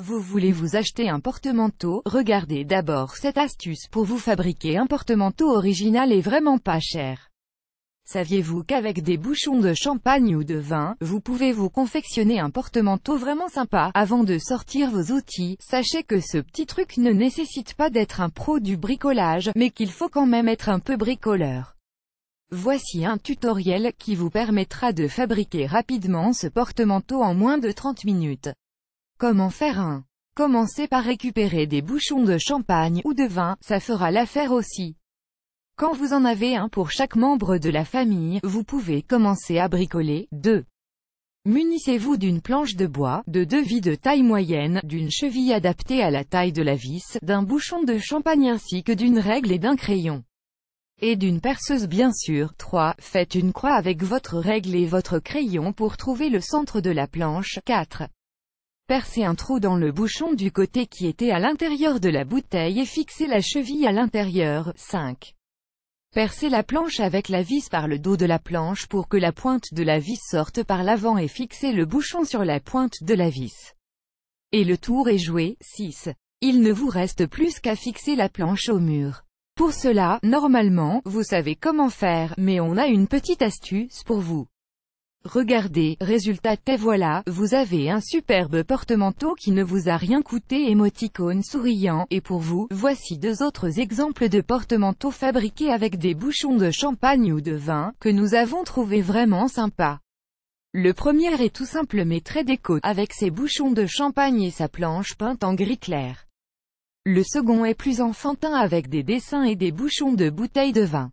Vous voulez vous acheter un porte-manteau Regardez d'abord cette astuce pour vous fabriquer un porte-manteau original et vraiment pas cher. Saviez-vous qu'avec des bouchons de champagne ou de vin, vous pouvez vous confectionner un porte-manteau vraiment sympa Avant de sortir vos outils, sachez que ce petit truc ne nécessite pas d'être un pro du bricolage, mais qu'il faut quand même être un peu bricoleur. Voici un tutoriel qui vous permettra de fabriquer rapidement ce porte-manteau en moins de 30 minutes. Comment faire un Commencez par récupérer des bouchons de champagne ou de vin, ça fera l'affaire aussi. Quand vous en avez un pour chaque membre de la famille, vous pouvez commencer à bricoler. 2. Munissez-vous d'une planche de bois, de deux vis de taille moyenne, d'une cheville adaptée à la taille de la vis, d'un bouchon de champagne ainsi que d'une règle et d'un crayon. Et d'une perceuse bien sûr. 3. Faites une croix avec votre règle et votre crayon pour trouver le centre de la planche. 4. Percez un trou dans le bouchon du côté qui était à l'intérieur de la bouteille et fixez la cheville à l'intérieur. 5. Percez la planche avec la vis par le dos de la planche pour que la pointe de la vis sorte par l'avant et fixez le bouchon sur la pointe de la vis. Et le tour est joué. 6. Il ne vous reste plus qu'à fixer la planche au mur. Pour cela, normalement, vous savez comment faire, mais on a une petite astuce pour vous. Regardez, résultat et voilà, vous avez un superbe porte-manteau qui ne vous a rien coûté émoticône souriant, et pour vous, voici deux autres exemples de porte-manteaux fabriqués avec des bouchons de champagne ou de vin, que nous avons trouvé vraiment sympa. Le premier est tout simple mais très déco, avec ses bouchons de champagne et sa planche peinte en gris clair. Le second est plus enfantin avec des dessins et des bouchons de bouteilles de vin.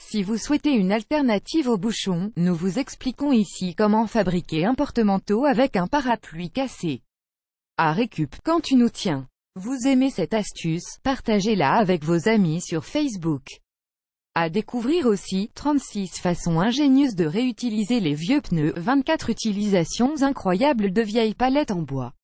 Si vous souhaitez une alternative au bouchon, nous vous expliquons ici comment fabriquer un porte-manteau avec un parapluie cassé. À récup, quand tu nous tiens. Vous aimez cette astuce, partagez-la avec vos amis sur Facebook. À découvrir aussi, 36 façons ingénieuses de réutiliser les vieux pneus, 24 utilisations incroyables de vieilles palettes en bois.